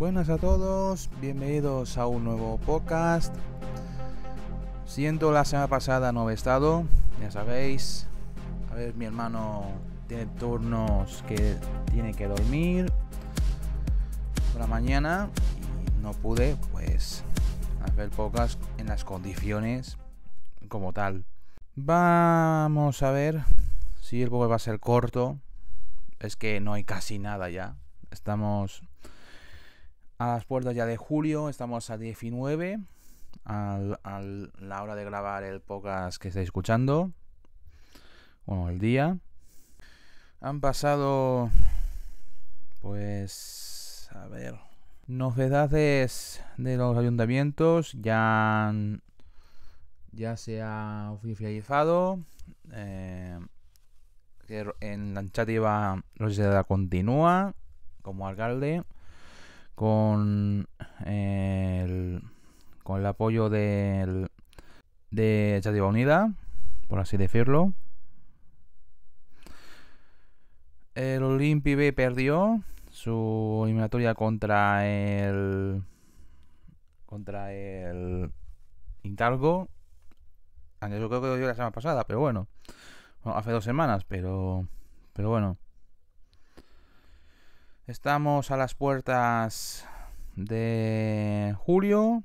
Buenas a todos, bienvenidos a un nuevo podcast. Siento la semana pasada no he estado, ya sabéis. A ver, mi hermano tiene turnos que tiene que dormir por la mañana y no pude, pues, hacer podcast en las condiciones como tal. Vamos a ver si el podcast va a ser corto. Es que no hay casi nada ya. Estamos a las puertas ya de julio, estamos a 19, a la hora de grabar el podcast que estáis escuchando, bueno, el día. Han pasado, pues, a ver, novedades de los ayuntamientos, ya, ya se ha oficializado. Eh, en la iniciativa se continúa como alcalde con el, con el apoyo del, de Chativa Unida, por así decirlo. El Olympi B perdió su eliminatoria contra el contra el Intargo. Yo creo que lo la semana pasada, pero bueno. bueno hace dos semanas, pero pero bueno. Estamos a las puertas de julio.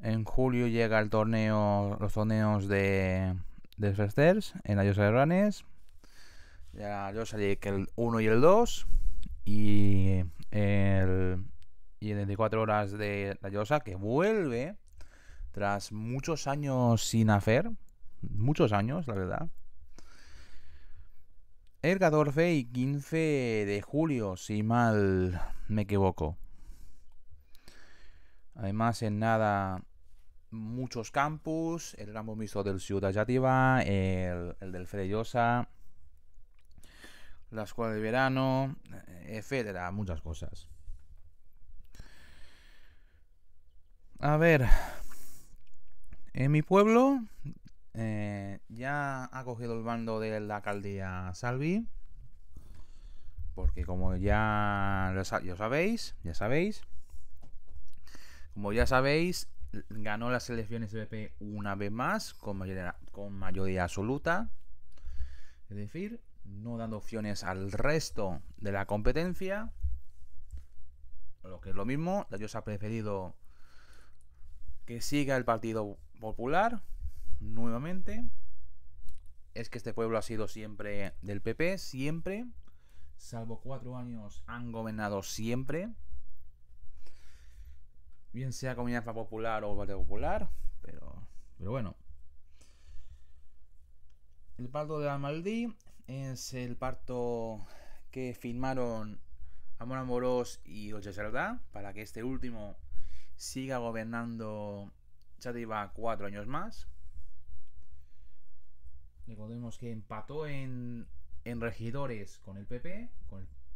En julio llega el torneo, los torneos de, de en la Yosa de Ranes. Ya yo salí que el 1 y el 2. Y el, y en 24 horas de la Yosa que vuelve tras muchos años sin hacer. Muchos años, la verdad. El 14 y 15 de julio, si mal me equivoco. Además, en nada, muchos campus, el gran mixto del Ciudad Yativa, el, el del Freyosa, la escuela de verano, eh, etcétera, muchas cosas. A ver, en mi pueblo eh, ya ha cogido el bando de la alcaldía Salvi. Porque como ya lo sabéis, ya sabéis. Como ya sabéis, ganó las elecciones de PP una vez más, con mayoría, con mayoría absoluta. Es decir, no dando opciones al resto de la competencia. Lo que es lo mismo, ellos ha preferido que siga el Partido Popular, nuevamente es que este pueblo ha sido siempre del PP, siempre, salvo cuatro años, han gobernado siempre, bien sea Comunidad Popular o Partido Popular, pero, pero bueno. El parto de Maldí es el parto que firmaron Amor Amorós y Ocho para que este último siga gobernando iba cuatro años más. Recordemos que empató en, regidores con el PP,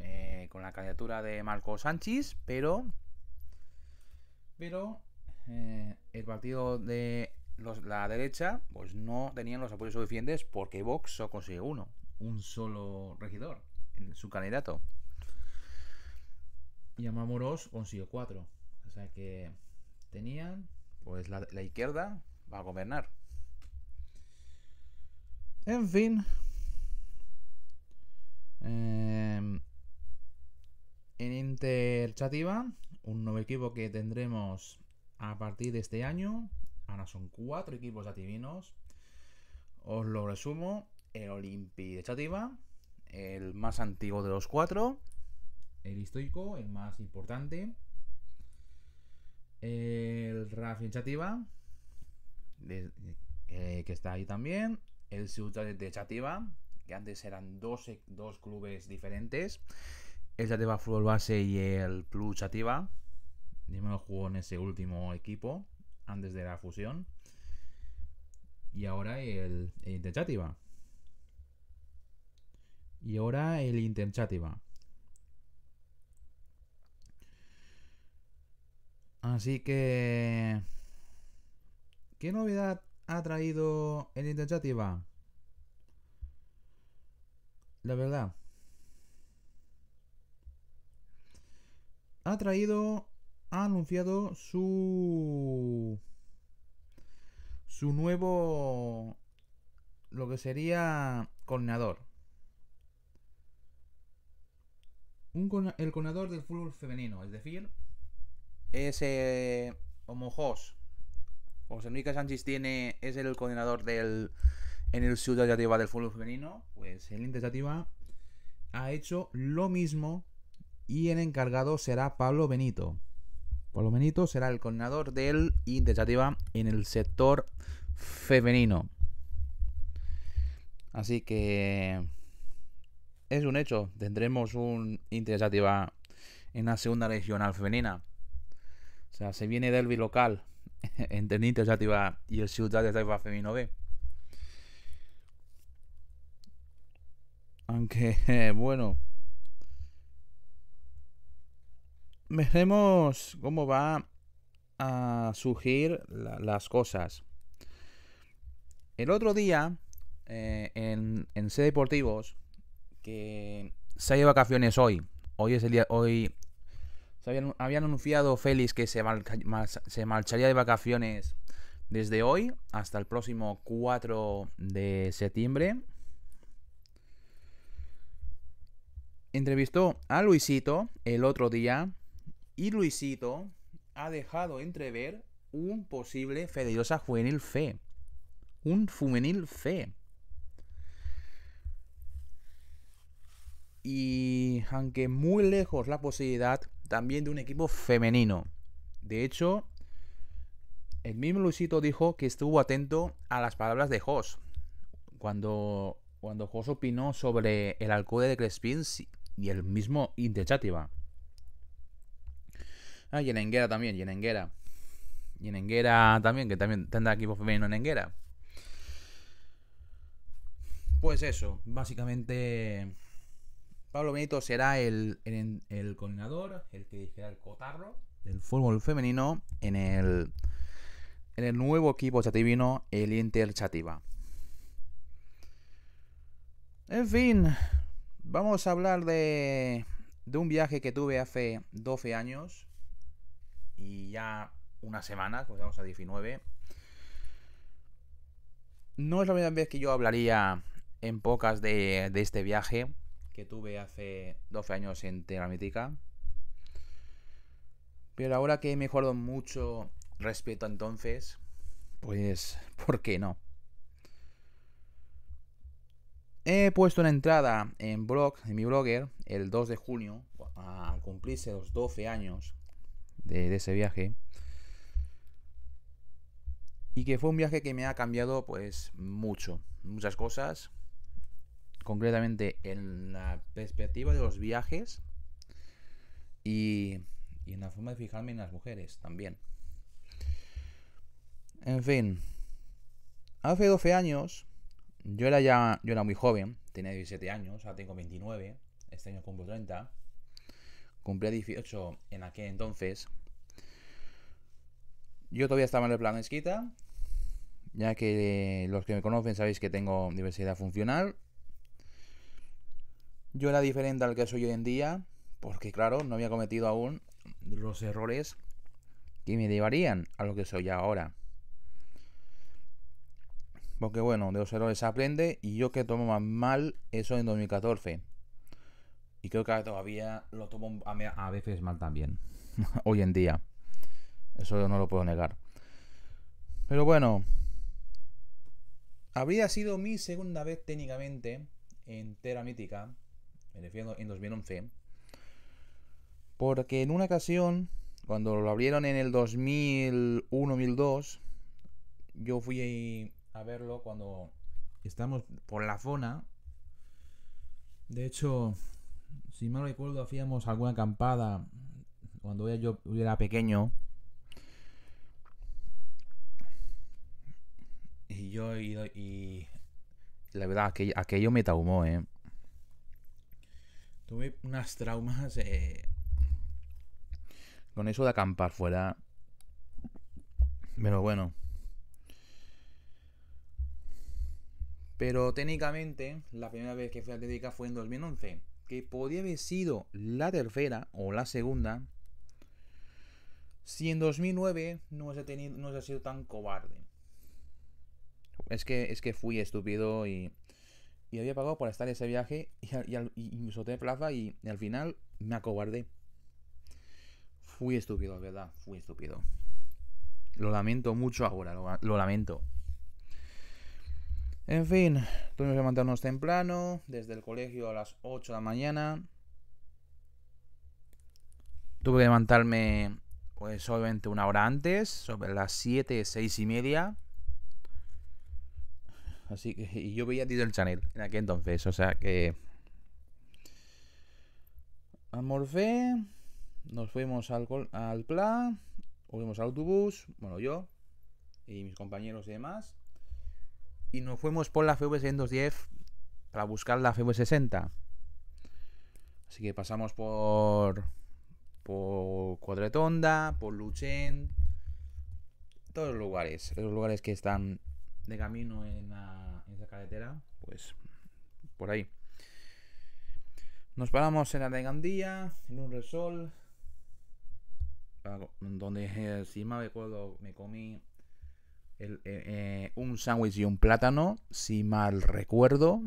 eh, con, la candidatura de Marco Sánchez, pero. Pero eh, el partido de la derecha pues no tenían los apoyos suficientes porque Vox solo consigue uno, un solo regidor, en su candidato. Y Amamoros consiguió cuatro. O sea que tenían, pues la, la izquierda va a gobernar. En fin. en em, en Interchativa, un nuevo equipo que tendremos a partir de este año. Ahora son cuatro equipos lativinos. Os lo resumo. El Olimpi de Chativa, el más antiguo de los cuatro. El histórico, el más importante. El Racing Chativa, eh, que está ahí también el ciudad de Chativa, que antes eran dos, clubes diferentes, el Chativa Fútbol Base y el Club Chativa. Dime lo jugó en ese último equipo, antes de la fusión. Y ahora el, el Chativa Y ahora el Chativa Así que... ¿Qué novedad ha traído en iniciativa. La verdad. Ha traído, ha anunciado su... Su nuevo... Lo que sería coordinador. el coordinador del fútbol femenino, es decir... Ese... Homojos eh, José Enrique Sánchez tiene, es el coordinador del en el Ciudad del fútbol femenino, pues el iniciativa ha hecho lo mismo y el encargado será Pablo Benito. Pablo Benito será el coordinador del iniciativa en el sector femenino. Así que es un hecho, tendremos un interesativa en la segunda regional femenina. O sea, se viene del local Entendite, y el y el ciudad de a femino B. Aunque, bueno. Veremos cómo va a surgir las cosas. El otro día, eh, en, en C Deportivos, que se de vacaciones hoy. Hoy es el día, hoy habían, anunciado Félix que se, marcharía de vacaciones desde hoy hasta el próximo 4 de septiembre. Entrevistó a Luisito el otro día y Luisito ha dejado entrever un posible fedelosa Juvenil Fe. Un juvenil Fe. Y aunque muy lejos la posibilidad, también de un equipo femenino. De hecho, el mismo Luisito dijo que estuvo atento a las palabras de Jos cuando, cuando Jos opinó sobre el alcalde de Crespin y el mismo Intechativa. Ah, y en Enguera también, y en Enguera. Y en Enguera también, que también tendrá equipo femenino en Enguera. Pues eso, básicamente Pablo Benito será el, coordinador, el que dirigirá el cotarro del fútbol femenino en el, en el nuevo equipo chativino, el Inter Chativa. En fin, vamos a hablar de, un viaje que tuve hace 12 años y ya unas semanas, pues vamos a 19. No es la primera vez que yo hablaría en pocas de, de este viaje que tuve hace 12 años en Tierra Pero ahora que he mejorado mucho respeto entonces, pues, ¿por qué no? He puesto una entrada en blog, en mi blogger, el 2 de junio, al cumplirse los 12 años de, de, ese viaje. Y que fue un viaje que me ha cambiado pues mucho, muchas cosas concretamente en la perspectiva de los viajes y, en la forma de fijarme en las mujeres también. En fin, hace 12 años, yo era ya yo era muy joven, tenía 17 años, ahora tengo 29, este año cumplo 30, cumplí 18 en aquel entonces. Yo todavía estaba en el plan esquita, ya que los que me conocen sabéis que tengo diversidad funcional yo era diferente al que soy hoy en día, porque claro, no había cometido aún los errores que me llevarían a lo que soy ahora. Porque bueno, de los errores se aprende y yo que tomo más mal eso en 2014. Y creo que todavía lo tomo a veces mal también. Hoy en día. Eso yo no lo puedo negar. Pero bueno. Habría sido mi segunda vez técnicamente en Tera Mítica me refiero en 2011, porque en una ocasión, cuando lo abrieron en el 2001-2002, yo fui a verlo cuando estamos por la zona. De hecho, si mal recuerdo, hacíamos alguna acampada cuando yo era pequeño. Y yo, y, y la verdad, aquello, aquello me taumó, ¿eh? Tuve unas traumas con eso de acampar fuera. Pero bueno. Pero técnicamente, la primera vez que fui a clínica fue en 2011. Que podía haber sido la tercera o la segunda. Si en 2009 no hubiese no sido tan cobarde. Es que, es que fui estúpido y y había pagado por estar en ese viaje y, me solté de plaza y, al final me acobardé. Fui estúpido, ¿verdad? Fui estúpido. Lo lamento mucho ahora, lo, lamento. En fin, tuvimos que levantarnos temprano, desde el colegio a las 8 de la mañana. Tuve que levantarme pues, solamente una hora antes, sobre las 7, 6 y media. Así que y yo veía todo el Channel en aquel entonces, o sea que a nos fuimos al, al plan, fuimos al autobús, bueno yo y mis compañeros y demás, y nos fuimos por la FV 610 para buscar la FV 60. Así que pasamos por por Cuadretonda, por Luchen, todos los lugares, los lugares que están de camino en, la, carretera, pues por ahí. Nos paramos en la de Gandía, en un resol, donde eh, si mal recuerdo me comí eh, eh, un sándwich y un plátano, si mal recuerdo.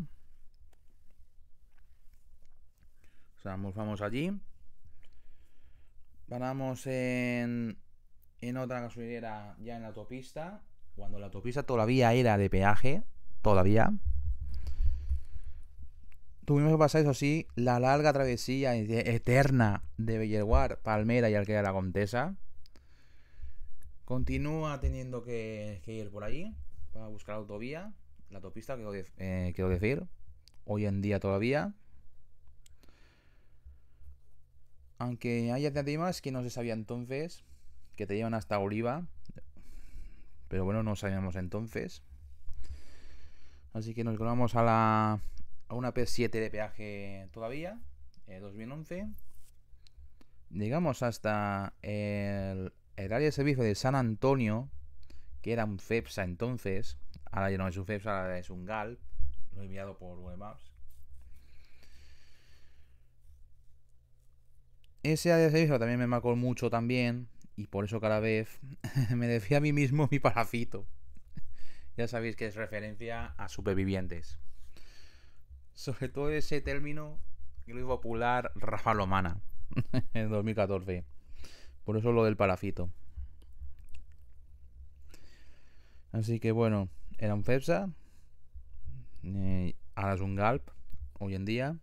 O vamos allí. Paramos en, en otra gasolinera ya en la autopista cuando la autopista todavía era de peaje, todavía, tuvimos que pasar, eso sí, la larga travesía eterna de Bellerguard, Palmera y de la Contesa. Continúa teniendo que, ir por allí para buscar la autovía, la autopista, quiero, eh, quiero decir, hoy en día todavía. Aunque hay alternativas que no se sabía entonces, que te llevan hasta Oliva, pero bueno, no sabíamos entonces. Así que nos colamos a la una P7 de peaje todavía, 2011. Eh, Llegamos hasta el, área de servicio de San Antonio, que era un CEPSA entonces. Ahora ya no es un CEPSA, ahora es un GAL, lo he enviado por Google Ese área de servicio también me marcó mucho también, y por eso cada vez me decía a mí mismo mi parafito. Ya sabéis que es referencia a supervivientes. Sobre todo ese término que lo hizo popular Rafa Lomana en 2014. Por eso lo del parafito. Así que bueno, era un FEPSA. Eh, ahora es un GALP hoy en día.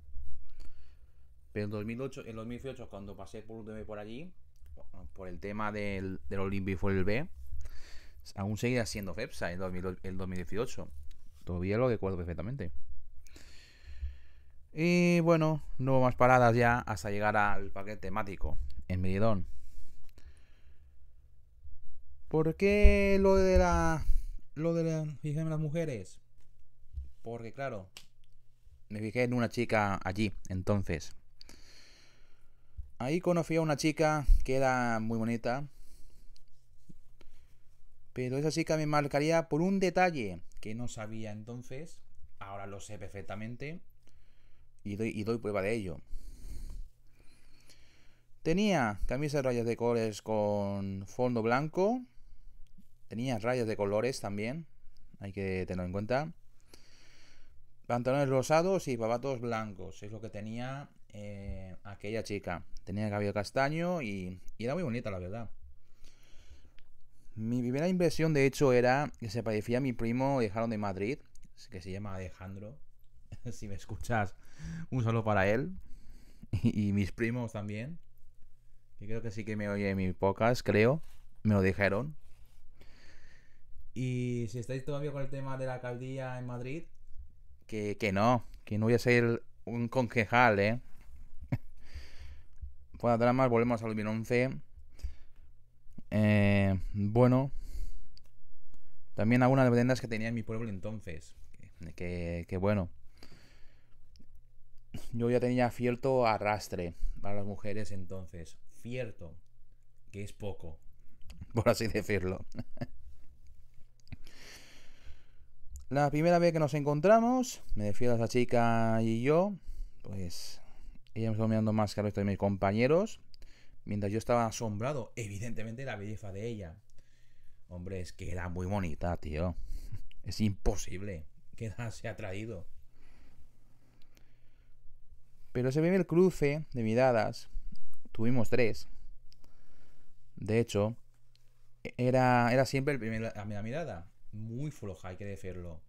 Pero en 2008, en 2018, cuando pasé por, por allí, por el tema del, del Olympic el B, aún seguía siendo FEPSA en el, 2018. Todavía lo recuerdo perfectamente. Y bueno, no más paradas ya hasta llegar al paquete temático en Medidón ¿Por qué lo de la. Lo de las mujeres. Porque, claro, me fijé en una chica allí, entonces. Ahí conocí a una chica que era muy bonita. Pero esa chica me marcaría por un detalle que no sabía entonces. Ahora lo sé perfectamente. Y doy, prueba de ello. Tenía camisa de rayas de colores con fondo blanco. Tenía rayas de colores también. Hay que tenerlo en cuenta. Pantalones rosados y babatos blancos. Es lo que tenía eh, aquella chica. Tenía cabello castaño y, era muy bonita, la verdad. Mi primera impresión, de hecho, era que se parecía a mi primo Dejaron de Madrid, que se llama Alejandro. si me escuchas, un saludo para él. Y, mis primos también. Que creo que sí que me oye mi pocas creo. Me lo dijeron. Y si estáis todavía con el tema de la alcaldía en Madrid, que, que no, que no voy a ser un concejal, ¿eh? fuera dramas, volvemos al 2011. Eh, bueno, también algunas de vendas que tenía en mi pueblo entonces. Que, bueno. Yo ya tenía cierto arrastre para las mujeres entonces. Cierto. Que es poco. Por así decirlo. la primera vez que nos encontramos, me refiero a esa chica y yo, pues ella me estaba mirando más que los de mis compañeros. Mientras yo estaba asombrado, evidentemente, la belleza de ella. Hombre, es que era muy bonita, tío. Es imposible que se ha traído Pero se ve el cruce de miradas. Tuvimos tres. De hecho, e-, era, era siempre el la, primera mirada muy floja, hay que decirlo.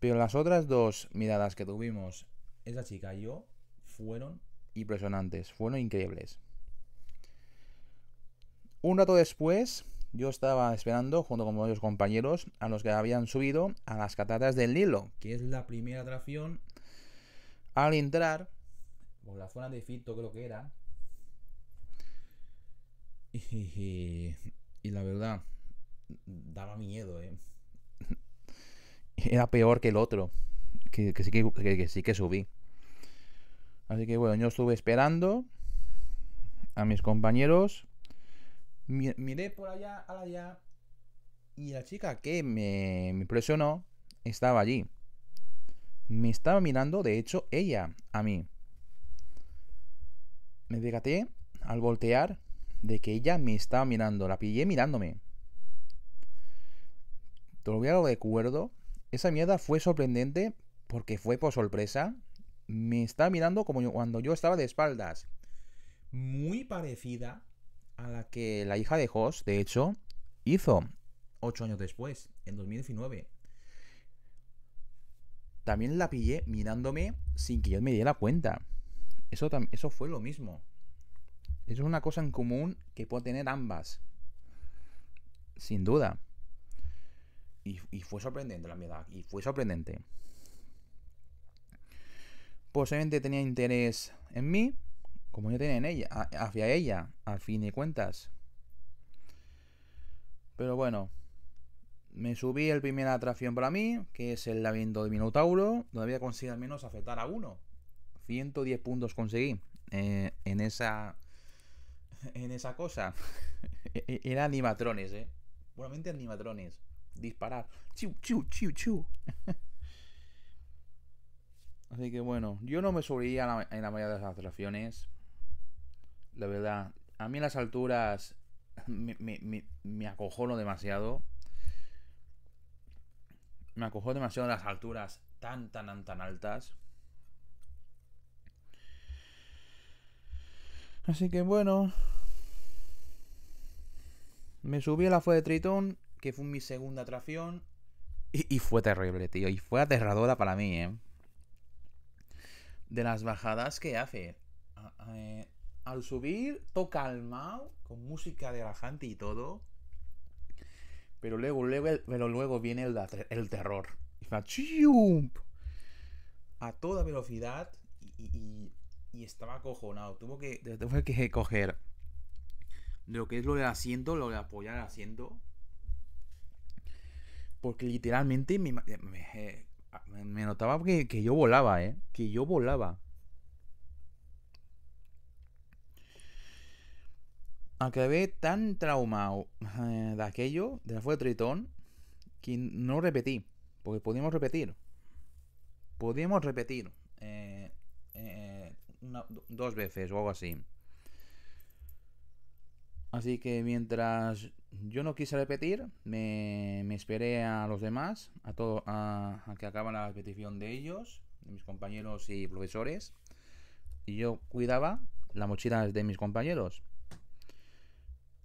Pero las otras dos miradas que tuvimos, esa chica y yo, fueron impresionantes, fueron increíbles. Un rato después, yo estaba esperando, junto con varios compañeros, a los que habían subido a las cataratas del Nilo, que es la primera atracción. Al entrar, por la zona de fito creo que era, y, y la verdad, daba miedo, ¿eh? era peor que el otro. Que, sí que, subí. Así que bueno, yo estuve esperando a mis compañeros. Miré por allá, a allá. Y la chica que me, impresionó estaba allí. Me estaba mirando, de hecho, ella a mí. Me degaté al voltear de que ella me estaba mirando. La pillé mirándome. Todavía lo recuerdo esa mierda fue sorprendente porque fue por sorpresa. Me estaba mirando como cuando yo estaba de espaldas. Muy parecida a la que la hija de Hoss, de hecho, hizo ocho años después, en 2019. También la pillé mirándome sin que yo me diera cuenta. Eso, eso fue lo mismo. Eso es una cosa en común que puedo tener ambas. Sin duda y, fue sorprendente la mierda. Y fue sorprendente. Posiblemente tenía interés en mí, como yo tenía en ella, hacia ella, al fin de cuentas. Pero bueno, me subí el primer atracción para mí, que es el laberinto de Minotauro. Todavía conseguí al menos afectar a uno. 110 puntos conseguí eh, en esa. En esa cosa. E, e, Era animatrones, eh. Puramente animatrones disparar. Chiu, chiu, chiu, chiu. Así que bueno, yo no me subiría en la mayoría de las atracciones. La verdad, a mí las alturas me, me, me, demasiado. Me acojó demasiado las alturas tan, tan, tan altas. Así que bueno. Me subí a la fue de Tritón que fue mi segunda atracción. Y, fue terrible, tío. Y fue aterradora para mí, ¿eh? De las bajadas que hace. Eh, al subir, toca mao con música de relajante y todo. Pero luego, luego, pero luego viene el, terror. Y a toda velocidad y, estaba acojonado. Tuvo que, tuve que coger lo que es lo del asiento, lo de apoyar el asiento. Porque literalmente me, eh, eh, ah, notaba que, yo volaba, ¿eh? Que yo volaba. Acabé tan traumado eh, de aquello, de la fuerza Tritón, que no repetí. Porque podíamos repetir. Podíamos repetir. Eh, dos veces o algo así. Así que mientras yo no quise repetir, me, esperé a los demás, a, todo, a, que acabara la repetición de ellos, de mis compañeros y profesores. Y yo cuidaba las mochilas de mis compañeros.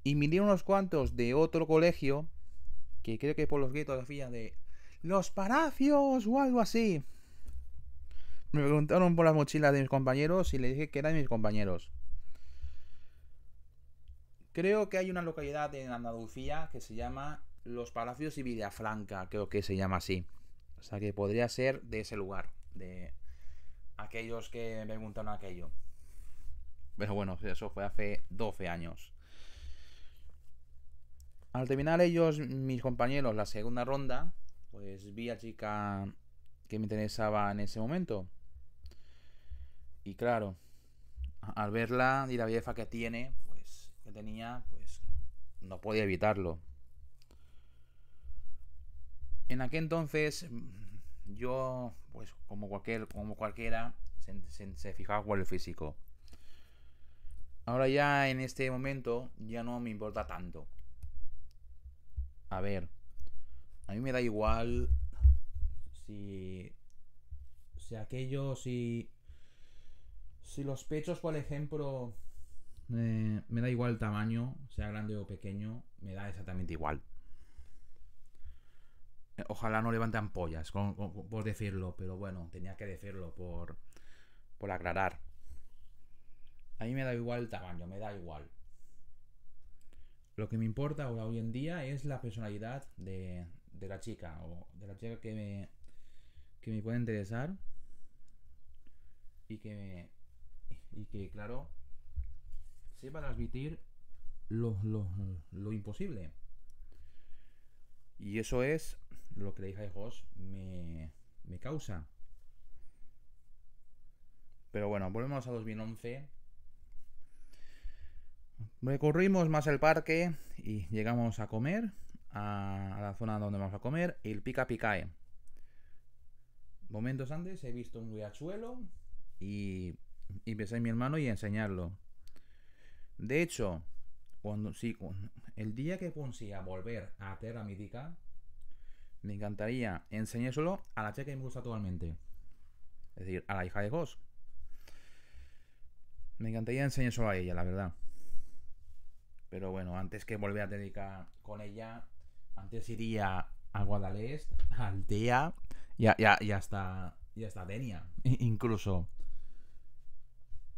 Y miré unos cuantos de otro colegio, que creo que por los gritos hacía de los paracios! o algo así. Me preguntaron por las mochilas de mis compañeros y le dije que eran mis compañeros. Creo que hay una localidad en Andalucía que se llama Los Palacios y Villafranca, creo que se llama así. O sea que podría ser de ese lugar, de aquellos que me preguntaron aquello. Pero bueno, eso fue hace 12 años. Al terminar ellos, mis compañeros, la segunda ronda, pues vi a chica que me interesaba en ese momento. Y claro, al verla y la vieja que tiene, que tenía, pues no podía evitarlo. En aquel entonces, yo, pues como cualquier, como cualquiera, se, se, fijaba por el físico. Ahora ya en este momento ya no me importa tanto. A ver, a mí me da igual si, si aquello, si, si los pechos, por ejemplo, eh, me da igual el tamaño, sea grande o pequeño, me da exactamente igual. Eh, ojalá no levanten pollas por decirlo, pero bueno, tenía que decirlo por, por aclarar. A mí me da igual el tamaño, me da igual. Lo que me importa ahora hoy en día es la personalidad de, de la chica o de la chica que me, que me puede interesar y que, y que claro, para admitir lo, lo, lo imposible. Y eso es lo que le hija de Josh me, causa. Pero bueno, volvemos a 2011. Recorrimos más el parque y llegamos a comer, a la zona donde vamos a comer, el pica picae. Momentos antes he visto un riachuelo y, y pensé en mi hermano y enseñarlo. De hecho, cuando, si, el día que consiga volver a Terra Mídica, me encantaría enseñárselo a la chica que me gusta actualmente. Es decir, a la hija de Ghost. Me encantaría enseñárselo a ella, la verdad. Pero bueno, antes que volver a dedicar con ella, antes iría a Guadalest, al día y, ya ya hasta, y hasta Denia, incluso.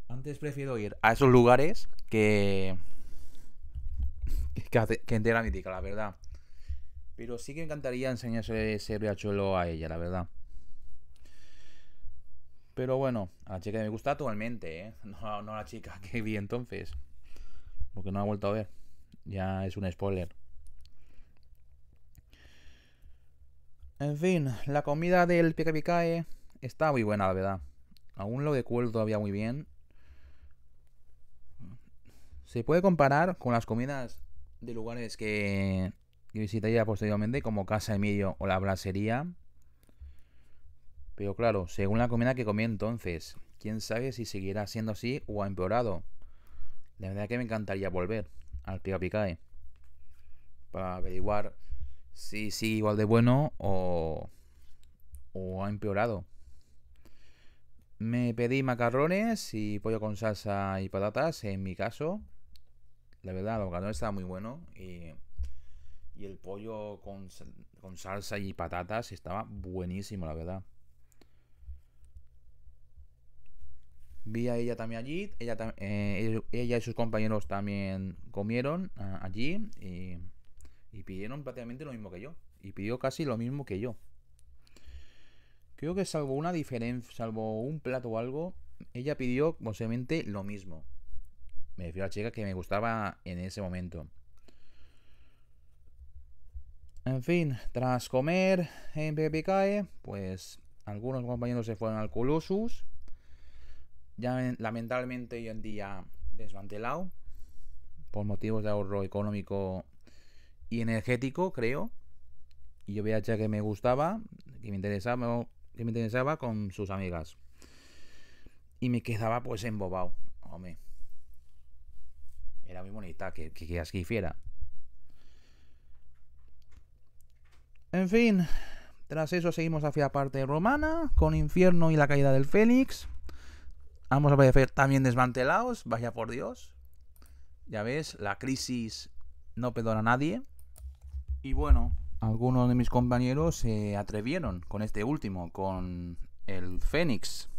Antes prefiero ir a esos lugares que. que, entera mítica, la verdad. Pero sí que me encantaría enseñarse ese riachuelo a ella, la verdad. Pero bueno, a la chica que me gusta actualmente, ¿eh? No, a la chica que vi entonces. Porque no la he vuelto a ver. Ya es un spoiler. En fin, la comida del pica picae está muy buena, la verdad. Aún lo recuerdo todavía muy bien. Se puede comparar con las comidas de lugares que, visitaría posteriormente, como Casa Emilio o la Blasería. Pero claro, según la comida que comí entonces, quién sabe si seguirá siendo así o ha empeorado. De verdad que me encantaría volver al Pica Picae para averiguar si sigue igual de bueno o, o ha empeorado. Me pedí macarrones y pollo con salsa y patatas, en mi caso. La verdad, el ganadores estaba muy bueno Y, el pollo con, salsa y patatas estaba buenísimo, la verdad. Vi a ella también allí. Ella, eh, ella y sus compañeros también comieron ah, allí. Y, y, pidieron prácticamente lo mismo que yo. Y pidió casi lo mismo que yo. Creo que salvo una diferencia, salvo un plato o algo, ella pidió posiblemente lo mismo. Me refiero a la chica que me gustaba en ese momento. En fin, tras comer en Pepicae, pues algunos compañeros se fueron al Colossus. Ya lamentablemente hoy en día desmantelado. Por motivos de ahorro económico y energético, creo. Y yo veía a chica que me gustaba, que me interesaba, que me interesaba con sus amigas. Y me quedaba pues embobado, hombre era muy bonita, que quieras que hiciera? En fin, tras eso seguimos hacia la parte romana, con Infierno y la caída del Fénix. Vamos a aparecer también desmantelados, vaya por Dios. Ya ves, la crisis no perdona a nadie. Y bueno, algunos de mis compañeros se atrevieron con este último, con el Fénix.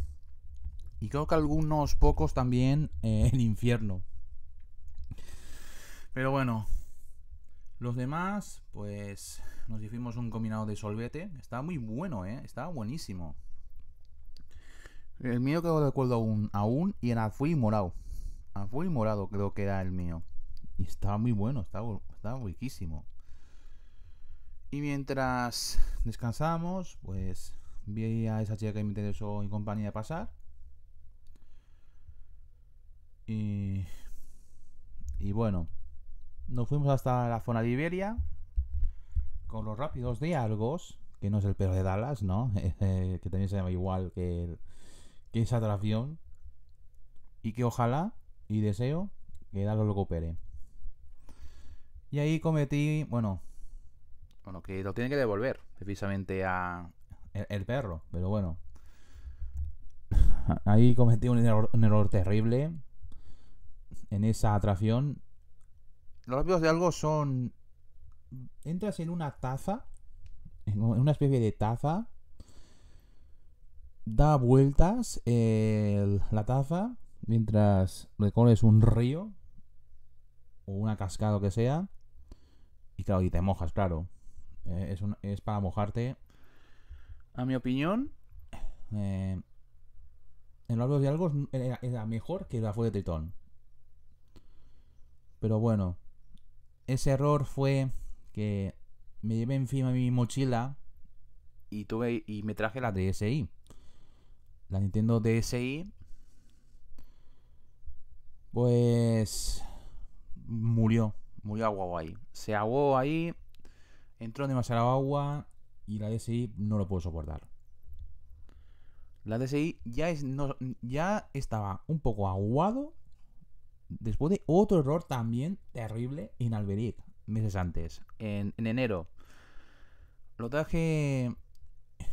Y creo que algunos pocos también el eh, infierno. Pero bueno, los demás, pues nos hicimos un combinado de solvete. Estaba muy bueno, ¿eh? Estaba buenísimo. El mío quedó de acuerdo aún, aún y en azul y morado. Azul y morado creo que era el mío. Y estaba muy bueno, estaba, riquísimo. Y mientras descansábamos, pues vi a esa chica que me interesó y compañía pasar. Y, y bueno, nos fuimos hasta la zona de Iberia con los rápidos de que no es el perro de Dallas, ¿no? Eh, que también se llama igual que, esa atracción. Y que ojalá y deseo que Dallas lo coopere. Y ahí cometí, bueno, bueno, que lo tiene que devolver precisamente a el, perro, pero bueno. Ahí cometí un error, terrible en esa atracción los rápidos de algo son. Entras en una taza, en una especie de taza, da vueltas la taza mientras recorres un río o una cascada o que sea. Y claro, y te mojas, claro. Eh, es, para mojarte. A mi opinión, en eh, los algo es era mejor que la fue de Tritón. Pero bueno, ese error fue que me llevé encima mi mochila y tuve y me traje la DSi. La Nintendo DSi pues murió, murió agua ahí. Se aguó ahí, entró demasiado agua y la DSi no lo puedo soportar. La DSi ya, es, ya estaba un poco aguado después de otro error también terrible en Alberic, meses antes, en, enero. Lo traje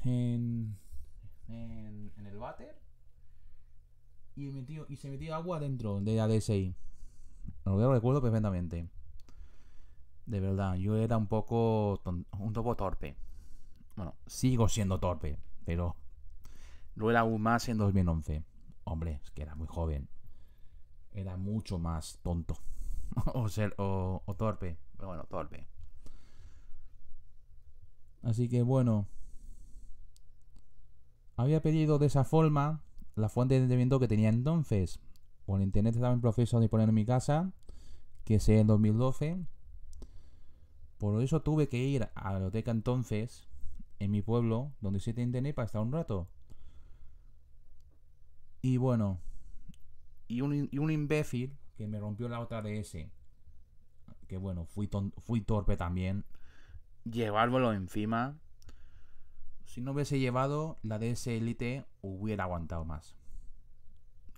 en, en, el váter y, y se metió agua dentro de la Lo recuerdo perfectamente. De verdad, yo era un poco, un poco torpe. Bueno, sigo siendo torpe, pero lo era aún más en 2011. Hombre, es que era muy joven era mucho más tonto. o, ser, o, torpe. bueno, torpe. Así que bueno. Había pedido de esa forma la fuente de entendimiento que tenía entonces. O el internet estaba en proceso de poner en mi casa, que sea en 2012. Por eso tuve que ir a la biblioteca entonces, en mi pueblo, donde sí tenía internet para estar un rato. Y bueno, y un, imbécil que me rompió la otra DS, que bueno, fui, fui torpe también, llevármelo encima. Si no hubiese llevado la DS Elite, hubiera aguantado más.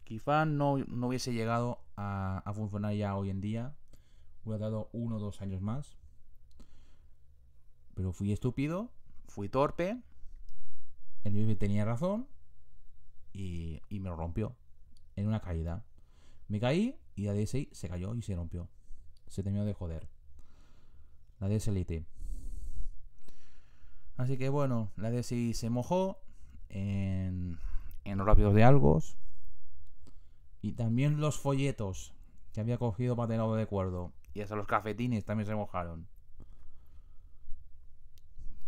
Quizá no, no hubiese llegado a, funcionar ya hoy en día. Hubiera dado uno o dos años más. Pero fui estúpido, fui torpe. El tenía razón y, y me lo rompió en una caída. Me caí y la DSi se cayó y se rompió. Se terminó de joder. La DS Elite. Así que bueno, la DSI se mojó en, en los rápidos de Algos. Y también los folletos que había cogido para tenerlo de cuerdo. Y hasta los cafetines también se mojaron.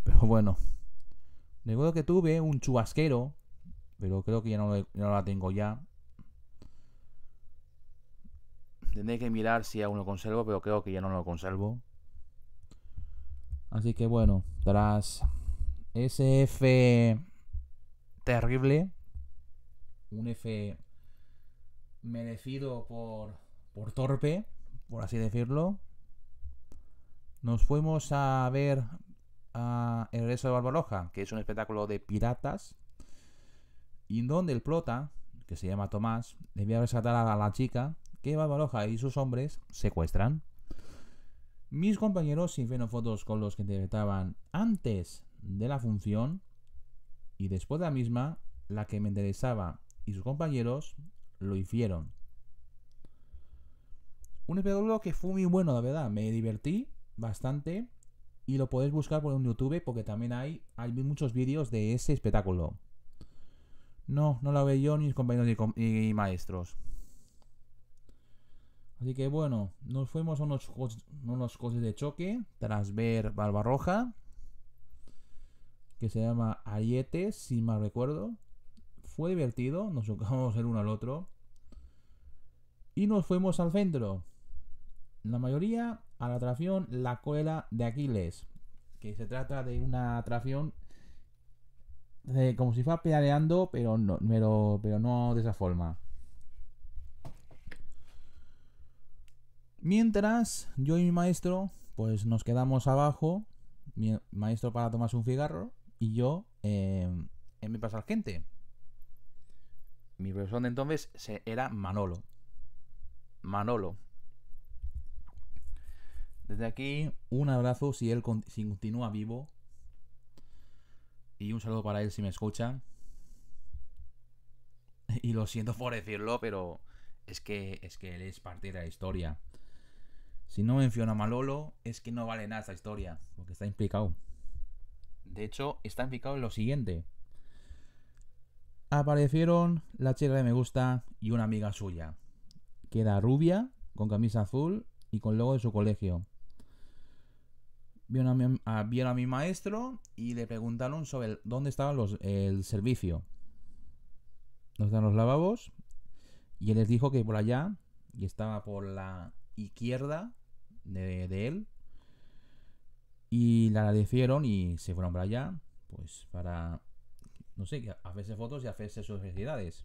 Pero bueno. Recuerdo que tuve un chubasquero. Pero creo que ya no la tengo ya. Tendré que mirar si aún lo conservo, pero creo que ya no lo conservo. Así que bueno, tras ese F terrible, un F merecido por, torpe, por así decirlo, nos fuimos a ver a El regreso de Barbaroja, que es un espectáculo de piratas, y en donde el prota, que se llama Tomás, debía rescatar a la chica que y sus hombres secuestran. Mis compañeros hicieron fotos con los que interpretaban antes de la función y después de la misma, la que me interesaba y sus compañeros lo hicieron. Un espectáculo que fue muy bueno, la verdad. Me divertí bastante y lo podéis buscar por un YouTube porque también hay, muchos vídeos de ese espectáculo. No, no lo veo yo ni mis compañeros ni maestros. Así que bueno, nos fuimos a unos, unos coches de choque tras ver Barbarroja, que se llama Ariete, si mal recuerdo. Fue divertido, nos chocamos el uno al otro. Y nos fuimos al centro. La mayoría a la atracción La Cuela de Aquiles, que se trata de una atracción de, eh, como si fuera pedaleando, pero no, pero no de esa forma. Mientras yo y mi maestro, pues nos quedamos abajo, mi maestro para tomarse un cigarro y yo em, en mi pasar gente. Mi persona de entonces era Manolo. Manolo. Desde aquí, un abrazo si él continúa vivo. Y un saludo para él si me escucha. Y lo siento por decirlo, pero es que, es que él es parte de la historia. Si no menciona Malolo, es que no vale nada esta historia, porque está implicado. De hecho, está implicado en lo siguiente. Aparecieron la chica de Me Gusta y una amiga suya, que era rubia, con camisa azul y con logo de su colegio. Ah, vieron a mi, maestro y le preguntaron sobre dónde estaba el servicio. Nos dan los lavabos. Y él les dijo que por allá, y estaba por la izquierda, de, él. Y le agradecieron y se fueron para allá, pues para, no sé, hacerse fotos y hacerse sus felicidades.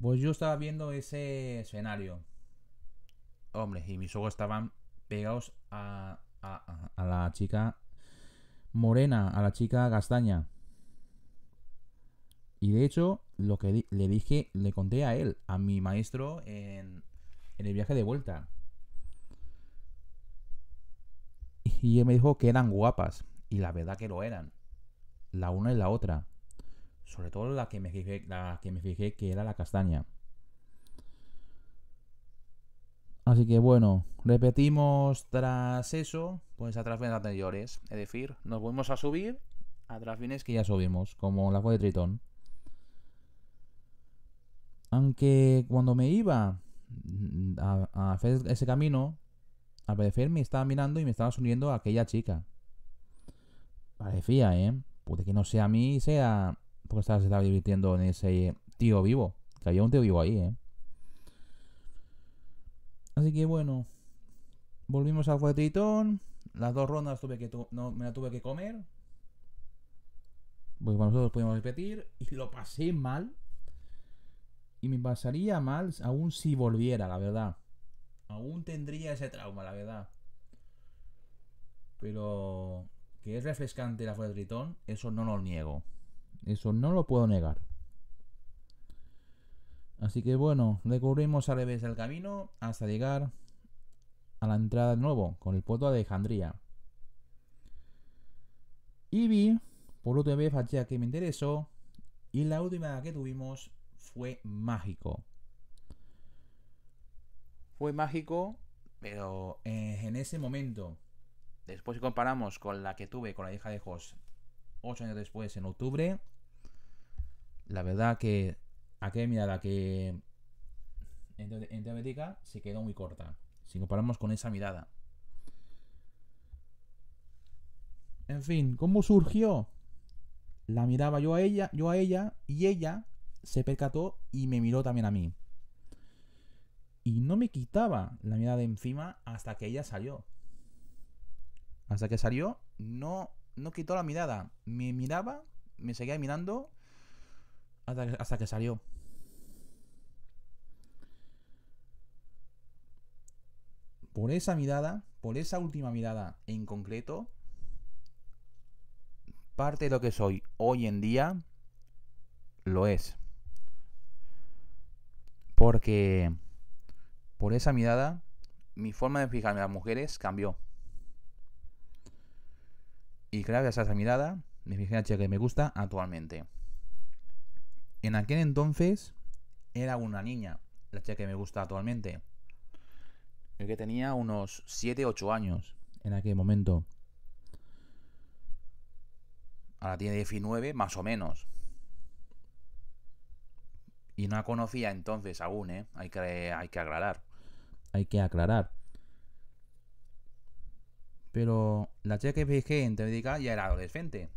Pues yo estaba viendo ese escenario. Hombre, y mis ojos estaban pegados a, a, la chica morena, a la chica castaña. Y de hecho, lo que le dije, le conté a él, a mi maestro en, en el viaje de vuelta. Y ella me dijo que eran guapas. Y la verdad que lo eran. La una y la otra. Sobre todo la que me fijé, la que, me fijé que era la castaña. Así que bueno, repetimos tras eso, pues a las anteriores. Es decir, nos volvemos a subir a trasfines que ya subimos, como la fue de Tritón. Aunque cuando me iba a, hacer ese camino, al parecer me estaba mirando y me estaba sonriendo a aquella chica. Parecía, ¿eh? Puede que no sea a mí, sea porque estaba, se estaba divirtiendo en ese tío vivo. Que había un tío vivo ahí, ¿eh? Así que bueno, volvimos al cuatritón. Las dos rondas tuve que no, me la tuve que comer. porque nosotros pudimos repetir y lo pasé mal. Y me pasaría mal aún si volviera, la verdad. Aún tendría ese trauma, la verdad. Pero que es refrescante la fuerza de Tritón, eso no lo niego. Eso no lo puedo negar. Así que bueno, recorrimos al revés del camino hasta llegar a la entrada de nuevo con el puerto de Alejandría. Y vi por última vez a que me interesó y la última que tuvimos fue mágico. Fue mágico, pero en ese momento, después si comparamos con la que tuve con la hija de Jos ocho años después, en octubre, la verdad que aquella mirada que en Teométrica se quedó muy corta. Si comparamos con esa mirada. En fin, ¿cómo surgió? La miraba yo a ella, yo a ella, y ella se percató y me miró también a mí. Y no me quitaba la mirada de encima hasta que ella salió. Hasta que salió, no, no quitó la mirada. Me miraba, me seguía mirando hasta que salió. Por esa mirada, por esa última mirada en concreto, parte de lo que soy hoy en día lo es porque por esa mirada mi forma de fijarme a las mujeres cambió. Y gracias a esa mirada me fijé la chica que me gusta actualmente. En aquel entonces era una niña, la chica que me gusta actualmente. El que tenía unos 7, 8 años en aquel momento. Ahora tiene 19 más o menos y no la conocía entonces aún, ¿eh? Hay que, hay que aclarar. Hay que aclarar. Pero la chica que fijé en Teledica ya era adolescente.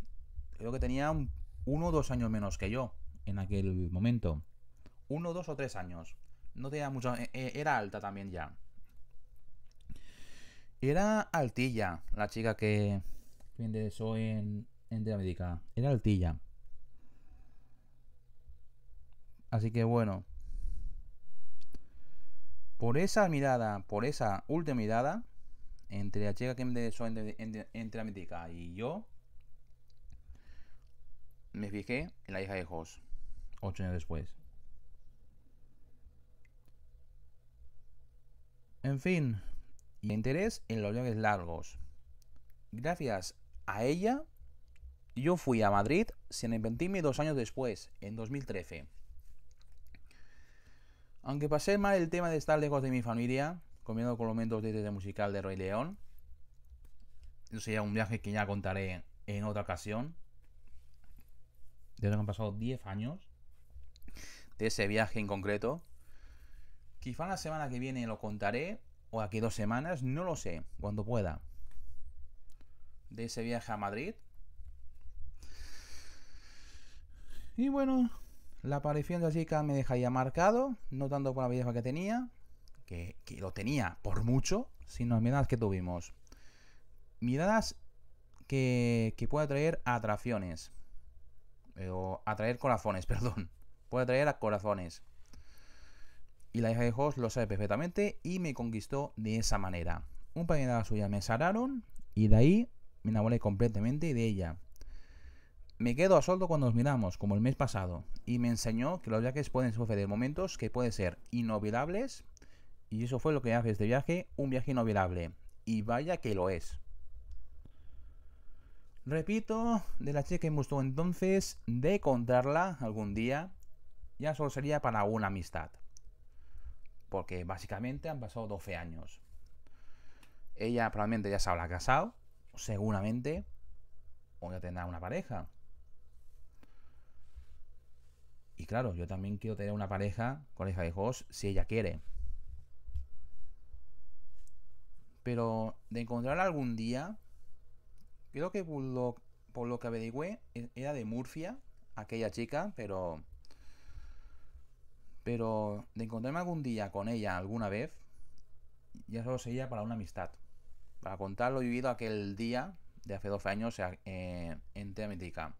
Creo que tenía uno o dos años menos que yo en aquel momento. Uno, dos o tres años. No tenía mucho. E, e, era alta también ya. Era altilla la chica que, vende eso en, en Era altilla. Así que bueno, por esa mirada, por esa última mirada, entre la chica que me dejó entre, la mítica y yo, me fijé en la hija de Jos, ocho años después. En fin, mi interés en los viajes largos. Gracias a ella, yo fui a Madrid sin inventarme dos años después, en 2013. Aunque pasé mal el tema de estar lejos de mi familia, comiendo con los momentos de este musical de Roy León. Eso sería un viaje que ya contaré en otra ocasión. Ya que han pasado 10 años de ese viaje en concreto. Quizá la semana que viene lo contaré, o aquí dos semanas, no lo sé, cuando pueda. De ese viaje a Madrid. Y bueno, la aparición de la chica me dejaría marcado, no tanto por la belleza que tenía, que, que lo tenía por mucho, sino las miradas que tuvimos. Miradas que, puede atraer atracciones. Eh, o atraer corazones, perdón. Puede atraer a corazones. Y la hija de Hoss lo sabe perfectamente y me conquistó de esa manera. Un par de miradas suyas me salaron. y de ahí me enamoré completamente de ella. Me quedo a soldo cuando nos miramos, como el mes pasado, y me enseñó que los viajes pueden sufrir momentos que pueden ser inolvidables, y eso fue lo que hace este viaje, un viaje inolvidable, y vaya que lo es. Repito, de la chica que me gustó entonces, de encontrarla algún día, ya solo sería para una amistad. Porque básicamente han pasado 12 años. Ella probablemente ya se habrá casado, seguramente, o ya tendrá una pareja. Y claro, yo también quiero tener una pareja, hija de hijos si ella quiere. Pero de encontrarla algún día, creo que por lo, que averigüé, e-, era de Murcia, aquella chica, pero... Pero de encontrarme algún día con ella alguna vez, ya solo sería para una amistad. Para contar lo vivido aquel día de hace 12 años eh, en Teamítica.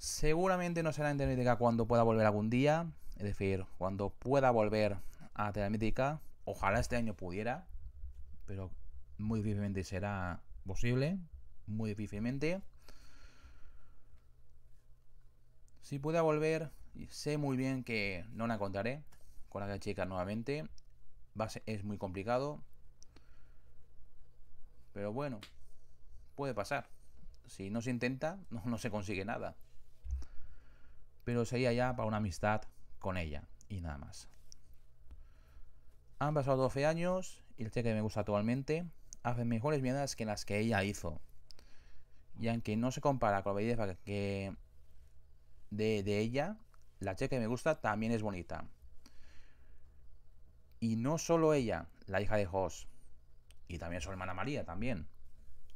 Seguramente no será en Telemítica cuando pueda volver algún día, es decir, cuando pueda volver a Telemítica ojalá este año pudiera, pero muy difícilmente será posible, muy difícilmente. Si pueda volver, sé muy bien que no la encontraré con la chica nuevamente. Va es muy complicado. Pero bueno, puede pasar. Si no se intenta, no se consigue nada pero sería ya para una amistad con ella y nada más. Han pasado 12 años y el cheque me gusta actualmente. Hace mejores mierdas que las que ella hizo. Y aunque no se compara con la belleza que de, de ella, la que me gusta también es bonita. Y no solo ella, la hija de Jos. Y también su hermana María, también.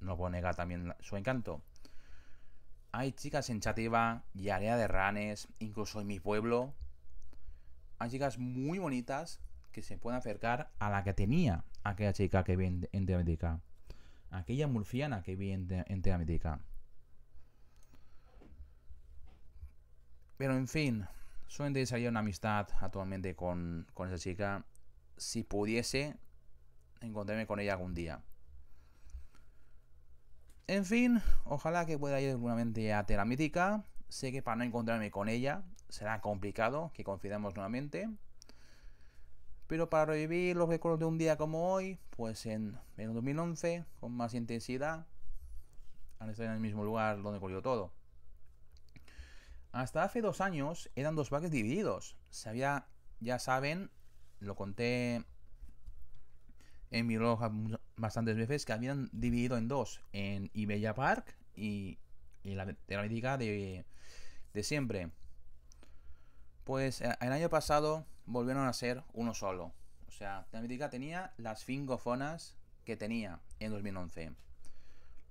No puedo negar también su encanto. Hay chicas en Chativa y Área de Ranes, incluso en mi pueblo. Hay chicas muy bonitas que se pueden acercar a la que tenía aquella chica que vi en, Aquella murciana que vi en, Pero en fin, suele desarrollar una amistad actualmente con, con esa chica. Si pudiese encontrarme con ella algún día. En fin, ojalá que pueda ir nuevamente a Tera Mítica. Sé que para no encontrarme con ella será complicado que confiamos nuevamente. Pero para revivir los recuerdos de un día como hoy, pues en, 2011, con más intensidad, al estar en el mismo lugar donde ocurrió todo. Hasta hace dos años eran dos bugs divididos. Se había, ya saben, lo conté en mi blog bastantes veces que habían dividido en dos, en Ibella Park y, la temática de, de siempre. Pues eh, el año pasado volvieron a ser uno solo. O sea, Temática tenía las cinco zonas que tenía en 2011.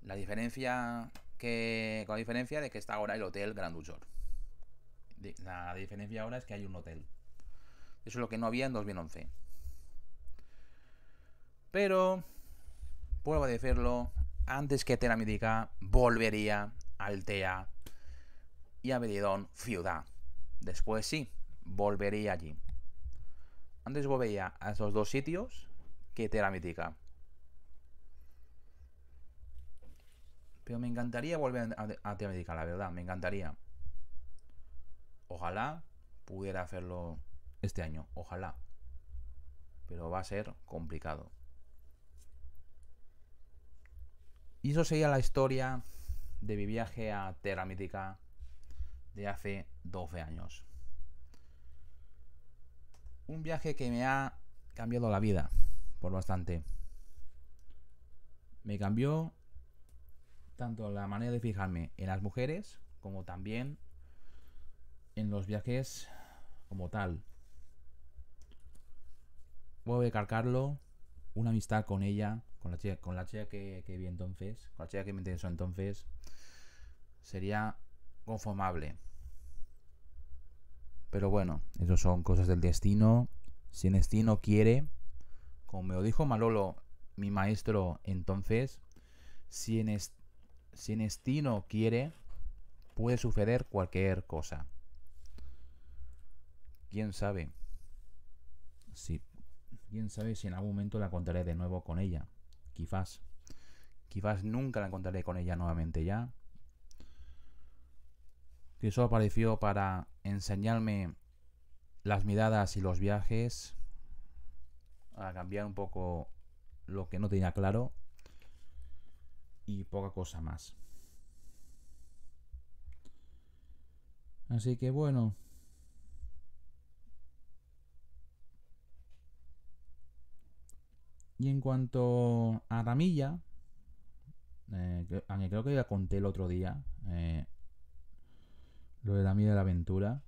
La diferencia que. Con la diferencia de que está ahora el hotel Grand Duchor. La diferencia ahora es que hay un hotel. Eso es lo que no había en 2011. Pero vuelvo a decirlo, antes que Mítica volvería a Altea y a Medidón ciudad. Después sí, volvería allí. Antes volvería a esos dos sitios que Mítica Pero me encantaría volver a Telamidica, la verdad, me encantaría. Ojalá pudiera hacerlo este año, ojalá. Pero va a ser complicado. Y eso sería la historia de mi viaje a Terra Mítica de hace 12 años. Un viaje que me ha cambiado la vida por bastante. Me cambió tanto la manera de fijarme en las mujeres como también en los viajes como tal. Voy a una amistad con ella, con la chica, con la chica que, vi entonces, con la chica que me interesó entonces, sería conformable. Pero bueno, eso son cosas del destino. Si el destino quiere, como me lo dijo Malolo, mi maestro entonces, si en, si destino quiere, puede suceder cualquier cosa. ¿Quién sabe? Sí. Quién sabe si en algún momento la contaré de nuevo con ella. Quizás. Quizás nunca la encontraré con ella nuevamente ya. Que eso apareció para enseñarme las miradas y los viajes. A cambiar un poco lo que no tenía claro. Y poca cosa más. Así que bueno, Y en cuanto a Ramilla, eh, creo que ya conté el otro día, eh, lo de la de la aventura.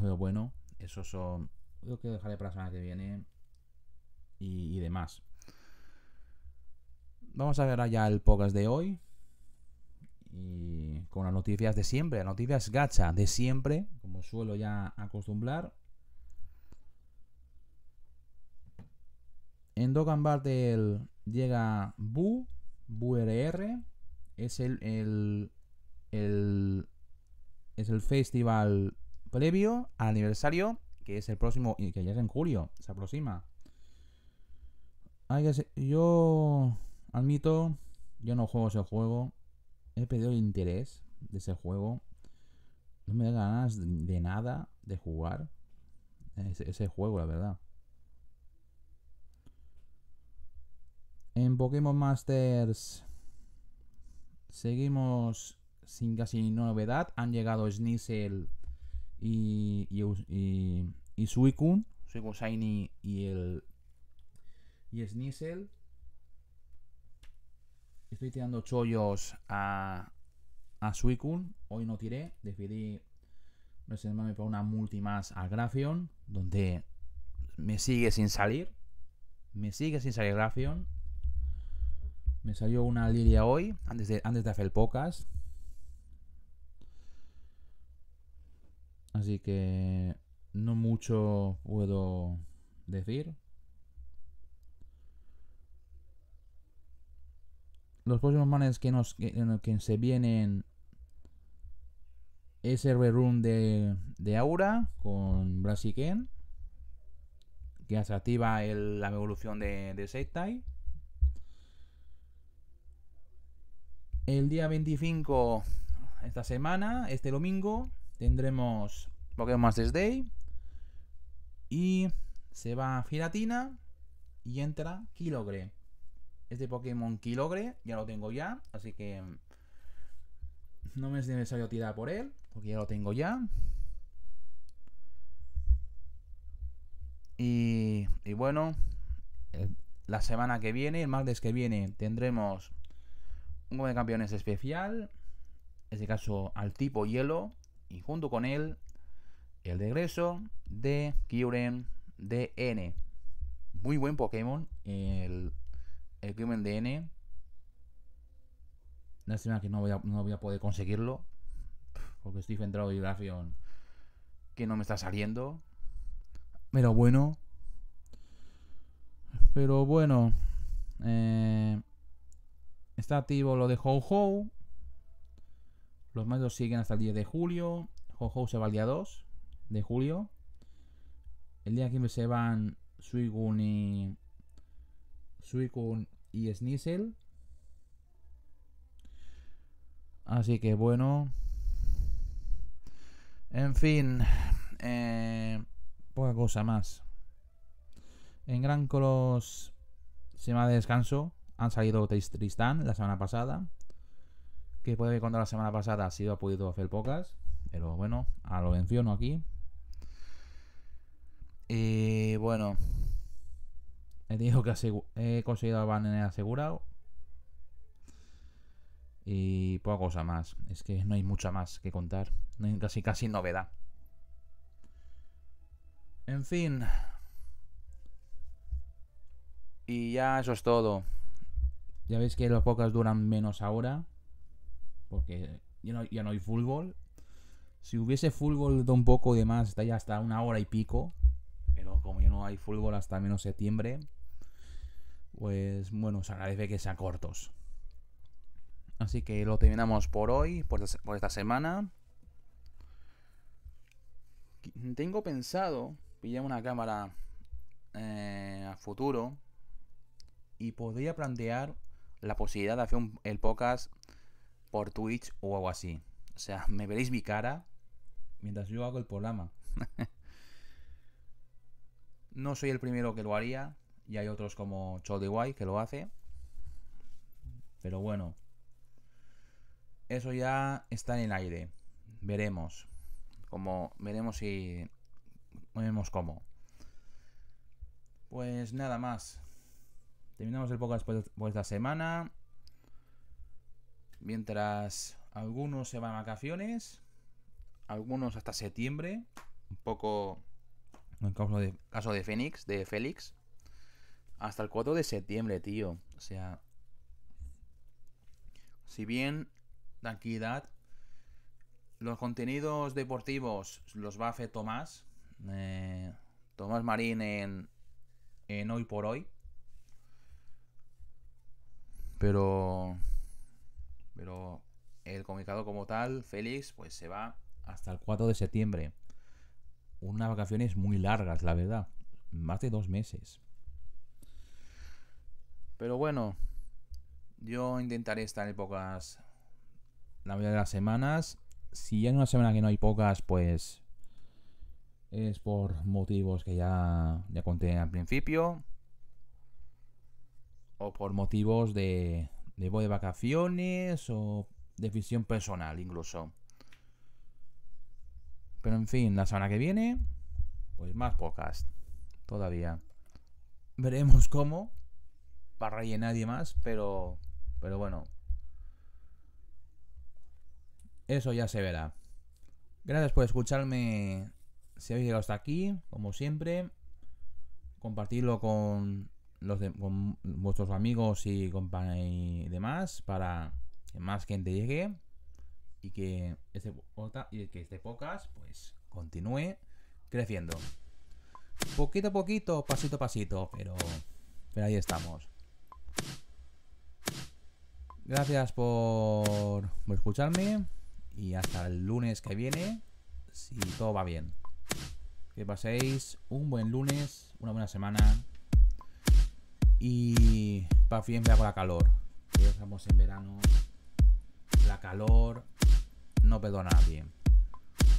Pero bueno, eso son lo que dejaré para la semana que viene y, demás. Vamos a ver ya el podcast de hoy. Y con las noticias de siempre, las noticias gacha de siempre, como suelo ya acostumbrar. En Dogan Battle llega Bu, BuRR. Es el, es el festival previo al aniversario, que es el próximo, y que ya es en julio, se aproxima. yo admito, yo no juego ese juego. He perdido el interés de ese juego. No me da ganas de nada de jugar ese juego, la verdad. En Pokémon Masters seguimos sin casi novedad. Han llegado Sneasel y, y, y, y Suicune. Shiny y el. Y Sneasel. Estoy tirando chollos a, a Suicune. Hoy no tiré. Decidí reservarme para una multi más a Graphion, Donde me sigue sin salir. Me sigue sin salir Graphion. Me salió una Liria hoy, antes de, antes de hacer pocas, Así que no mucho puedo decir. Los próximos manes que, nos, que, que se vienen es el rerun de, Aura con Brasiken. Que se activa la evolución de, de El día 25, esta semana, este domingo, tendremos Pokémon Masters Day. Y se va Giratina y entra Kilogre. Este Pokémon Kilogre ya lo tengo ya, así que no me es necesario tirar por él, porque ya lo tengo ya. Y, bueno, la semana que viene, el martes que viene, tendremos un de Campeones especial, en este caso al tipo hielo, y junto con él el regreso de Kyurem DN. Muy buen Pokémon, el, de Kyurem DN. Lástima que no voy, a, no voy a poder conseguirlo, porque estoy centrado en Grafion, que no me está saliendo. Pero bueno. Pero bueno. Eh, Está activo lo de ho Los medios siguen hasta el 10 de julio. ho se va el día 2 de julio. El día 15 se van Suigun y. Suigun y Sneasel. Así que bueno. En fin. Eh, poca cosa más. En Gran Colos. Se va de descanso han salido Tristan la semana pasada. Que puede que cuando la semana pasada ha sido ha podido hacer pocas. Pero bueno, a lo menciono aquí. Y bueno. He dicho que he conseguido a Banner asegurado. Y poca cosa más. Es que no hay mucha más que contar. No hay casi casi novedad. En fin. Y ya eso es todo. Ya veis que los pocos duran menos ahora. Porque ya no, ya no hay fútbol. Si hubiese fútbol De un poco de más, está ya hasta una hora y pico. Pero como ya no hay fútbol hasta menos septiembre, pues bueno, se agradece que sean cortos. Así que lo terminamos por hoy, por, esta semana. Tengo pensado pillar una cámara eh, a futuro y podría plantear la posibilidad de hacer el podcast por Twitch o algo así. O sea, me veréis mi cara mientras yo hago el programa. no soy el primero que lo haría y hay otros como White que lo hace. Pero bueno, eso ya está en el aire. Veremos. Como veremos si veremos cómo. Pues nada más terminamos el podcast después pues, de esta semana. Mientras algunos se van a vacaciones, algunos hasta septiembre, un poco en caso de, caso de Fénix, de Félix, hasta el 4 de septiembre, tío. O sea, si bien tranquilidad, los contenidos deportivos los va a hacer Tomás, eh, Tomás Marín en, en Hoy por Hoy, pero. el comunicado como tal, Félix, pues se va hasta el 4 de septiembre. Unas vacaciones muy largas, la verdad. Más de dos meses. Pero bueno, yo intentaré estar en pocas la mayoría de las semanas. Si hay una semana que no hay pocas, pues es por motivos que ya, ya conté al principio o por motivos de, de voy de vacaciones o De decisión personal incluso. Pero en fin, la semana que viene, pues más podcast. Todavía. Veremos cómo. Para rellenar nadie más, pero. Pero bueno. Eso ya se verá. Gracias por escucharme. Si habéis llegado hasta aquí, como siempre. Compartirlo con vuestros amigos y, y demás para que más gente llegue y que este, que este podcast pues continúe creciendo. Poquito a poquito, pasito a pasito, pero, ahí estamos. Gracias por escucharme y hasta el lunes que viene, si todo va bien. Que paséis un buen lunes, una buena semana y para siempre con la calor. Ya estamos en verano, la calor no perdona a nadie.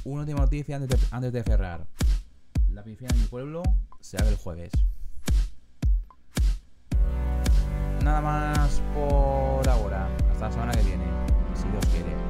Una última noticia antes de, antes de cerrar. La piscina de mi pueblo se abre el jueves. Nada más por ahora. Hasta la semana que viene, si Dios quiere.